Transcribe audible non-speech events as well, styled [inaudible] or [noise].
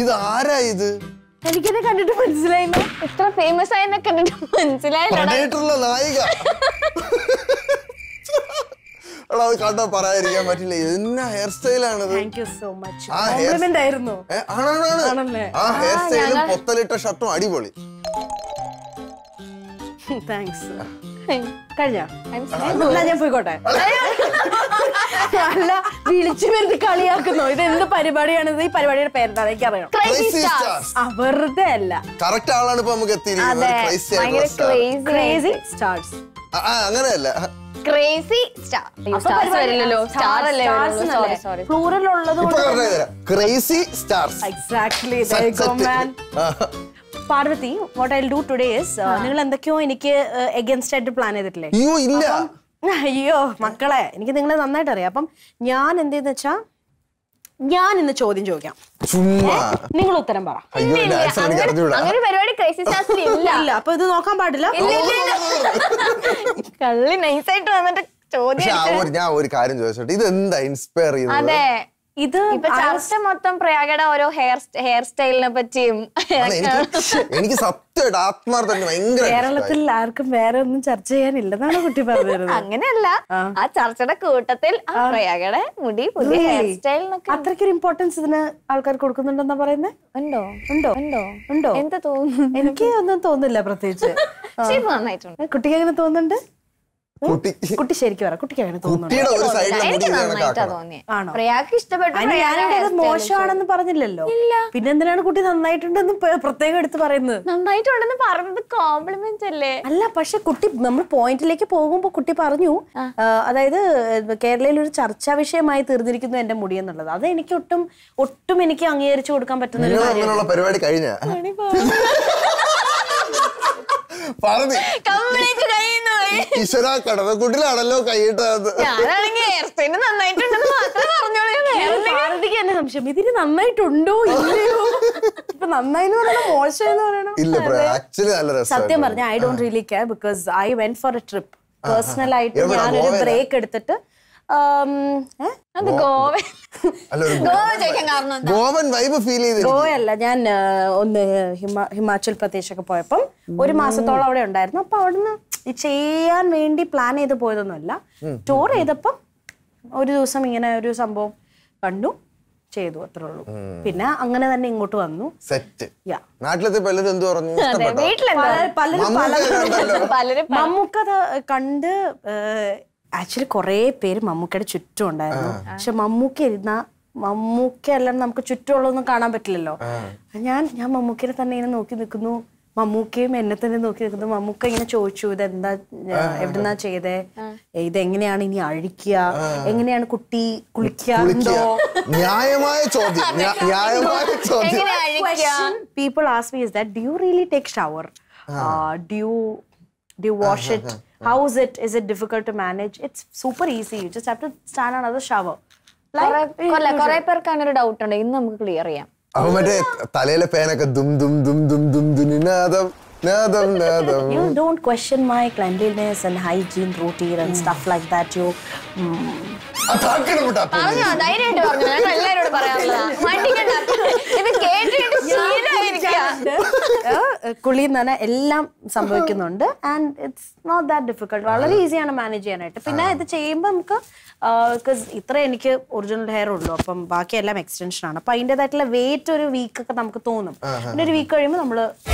ഇതാരാ ഇത് എനിക്കത് കണ്ടിട്ട് മനസ്സിലായില്ല എത്ര ഫേമസ് ആയെന്നെ കണ്ടിട്ട് മനസ്സിലായില്ല നായിക എടാ അത് കണ്ടാ പറയാതിരിക്കാൻ പറ്റില്ല എന്നാ ഹെയർ സ്റ്റൈലാണത് ആണാണ് ആ ഹെയർ സ്റ്റൈലും പൊത്തലിട്ട ഷർട്ടും അടിപൊളി താങ്ക്സ് കഴിഞ്ഞോ ഞാൻ പോയിക്കോട്ടെ അല്ല വിളിച്ചു വരുത്തി കളിയാക്കുന്നു ഇത് എന്ത് പരിപാടിയാണ് ഈ പരിപാടിയുടെ പേരെന്താ എനിക്ക് വെറുതെ അല്ല ആളാണ് നമുക്ക് എത്തിയിരിക്കുന്നത് അങ്ങനെയല്ല ക്രേസി സ്റ്റാർസ് സ്റ്റാർ അല്ലേ sorry sorry plural stars Parvathy what I do today നിങ്ങൾ എന്തൊക്കെയോ എനിക്ക് എഗൻസ്റ്റ് uh, ആയിട്ട് പ്ലാൻ ചെയ്തിട്ടില്ലേ ഇല്ല അയ്യോ മക്കളെ എനിക്ക് നിങ്ങളെ നന്നായിട്ട് അറിയാം അപ്പം ഞാൻ എന്തെന്ന് വെച്ചാ ഞാൻ ഇന്ന് ചോദ്യം ചോദിക്കാം നിങ്ങൾ ഉത്തരം പറ പരിപാടി ഇല്ല അപ്പൊ ഇത് നോക്കാൻ പാടില്ല കള്ളി നൈസായിട്ട് വന്നിട്ട് ചോദ്യം ഞാൻ ഒരു കാര്യം ചോദിച്ചോട്ടെ ഇത് എന്താ ഇൻസ്പയർ ചെയ്യുന്നത് ഇത് ചർച്ച മൊത്തം പ്രയാഗയുടെ ഓരോ ഹെയർ ഹെയർ സ്റ്റൈലിനെ പറ്റിയും എനിക്ക് സത്യം കേരളത്തിൽ ആർക്കും വേറെ ഒന്നും ചർച്ച ചെയ്യാനില്ലെന്നാണ് കുട്ടി പറഞ്ഞത് [laughs] അങ്ങനെയല്ല ആ ചർച്ചയുടെ കൂട്ടത്തിൽ പ്രയാഗയുടെ മുടി പുതിയ ഹെയർ സ്റ്റൈലിനൊക്കെ അത്രയ്ക്ക് ഒരു ഇമ്പോർട്ടൻസ് ഇതിന് ആൾക്കാർ കൊടുക്കുന്നുണ്ടെന്നാ പറയുന്നത് ഉണ്ടോ ഉണ്ടോ ഉണ്ടോ ഉണ്ടോ എന്താ തോന്നുന്നു എനിക്ക് ഒന്നും തോന്നുന്നില്ല പ്രത്യേകിച്ച് [laughs] കുട്ടിക്ക് അങ്ങനെ തോന്നുന്നുണ്ട് കുട്ടി ശരിക്കും പറ കുട്ടിക്ക് അങ്ങനെ തോന്നുന്നു മോശമാണെന്ന് പറഞ്ഞില്ലല്ലോ പിന്നെ എന്തിനാണ് കുട്ടി നന്നായിട്ടുണ്ടെന്ന് പ്രത്യേകം എടുത്ത് പറയുന്നത് നന്നായിട്ടുണ്ടെന്ന് പറയുന്നത് കോംപ്ലിമെന്റ് അല്ലേ അല്ല പക്ഷെ കുട്ടി നമ്മൾ പോയിന്റിലേക്ക് പോകുമ്പോ കുട്ടി പറഞ്ഞു അതായത് കേരളയിൽ ഒരു ചർച്ചാ വിഷയമായി തീർന്നിരിക്കുന്നു എന്റെ മുടി എന്നുള്ളത് അത് എനിക്ക് ഒട്ടും ഒട്ടും എനിക്ക് അംഗീകരിച്ചു കൊടുക്കാൻ പറ്റുന്ന ഒരു കാര്യമാണ് പരിപാടി കഴിഞ്ഞ കംപ്ലീറ്റ് കഴിയുന്നു ഈശ്വര കടവക്കുട്ടിലാണല്ലോ കൈയിട്ടത് സംശയം നന്നായിട്ടുണ്ടോ ഇല്ലയോ നന്നായി ഇല്ല ആക്ച്വലി നല്ല രസം സത്യം പറഞ്ഞ I don't really care because I went for a trip personal ആയിട്ട് ഞാനൊരു ബ്രേക്ക് എടുത്തിട്ട് അത് ഗോവ ഗോവ ഗോവൻ വൈബ് ഫീൽ ചെയ്ത് ഗോവയല്ല ഞാൻ ഒന്ന് ഹിമാചൽ പ്രദേശ് ഒക്കെ പോയപ്പം ഒരു മാസത്തോളം അവിടെ ഉണ്ടായിരുന്നു അപ്പൊ അവിടുന്ന് ചെയ്യാൻ വേണ്ടി പ്ലാൻ ചെയ്ത് പോയതൊന്നുമല്ല ടൂർ ചെയ്തപ്പം ഒരു ദിവസം ഇങ്ങനെ ഒരു സംഭവം കണ്ടു ചെയ്തു അത്രേ ഉള്ളൂ പിന്നെ അങ്ങനെ തന്നെ ഇങ്ങോട്ട് വന്നു സെറ്റ് നാട്ടിലത്തെ പറഞ്ഞു പലരും കണ്ട് ആക്ച്വലി കുറെ പേര് മമ്മൂക്കയുടെ ചുറ്റും ഉണ്ടായിരുന്നു പക്ഷെ മമ്മൂക്ക ഇരുന്ന മമ്മൂക്ക അല്ലാണ്ട് നമുക്ക് ചുറ്റുമുള്ളതൊന്നും കാണാൻ പറ്റില്ലല്ലോ ഞാൻ ഞാൻ മമ്മൂക്കിനെ തന്നെ ഇങ്ങനെ നോക്കി നിൽക്കുന്നു മമ്മൂക്കയും എന്നെ തന്നെ നോക്കി നിൽക്കുന്നു മമ്മൂക്ക ഇങ്ങനെ ചോദിച്ചു ഇത് എന്താ എവിടുന്നാ ചെയ്തേ ഇതെങ്ങനെയാണ് ഇനി അഴിക്കുക എങ്ങനെയാണ് കുട്ടി കുളിക്കാറുണ്ടോ ന്യായമായ ചോദ്യം people ask me is that do you really take shower do you do wash it how is it is it difficult to manage it's super easy you just have to stand another shower കൊറേ പേർക്കാണ് ഒരു doubt ഉണ്ട് ഇന്ന് നമുക്ക് clear ചെയ്യാം അപ്പൊ മറ്റേ തലയിലെ പേനൊക്കെ ദും ദും ദും ദും ദും ദുനാദം നാദം നാദം you don't question my cleanliness and hygiene routine and stuff like that you അതാക്കണം കേട്ടോ ധൈര്യമായിട്ട് പറഞ്ഞു ഞങ്ങൾ എല്ലാവരോടും പറയാനുള്ള കുളി പറഞ്ഞാൽ എല്ലാം സംഭവിക്കുന്നുണ്ട് and it's not that difficult വളരെ ഈസിയാണ് മാനേജ് ചെയ്യാനായിട്ട് പിന്നെ ഇത് ചെയ്യുമ്പോൾ നമുക്ക് ബിക്കോസ് ഇത്ര എനിക്ക് ഒറിജിനൽ ഹെയർ ഉള്ളൂ അപ്പം ബാക്കി എല്ലാം എക്സ്റ്റൻഷൻ ആണ് അപ്പം അതിൻ്റെതായിട്ടുള്ള വെയിറ്റ് ഒരു വീക്ക് ഒക്കെ നമുക്ക് തോന്നും പിന്നെ ഒരു വീക്ക് കഴിയുമ്പോൾ നമ്മൾ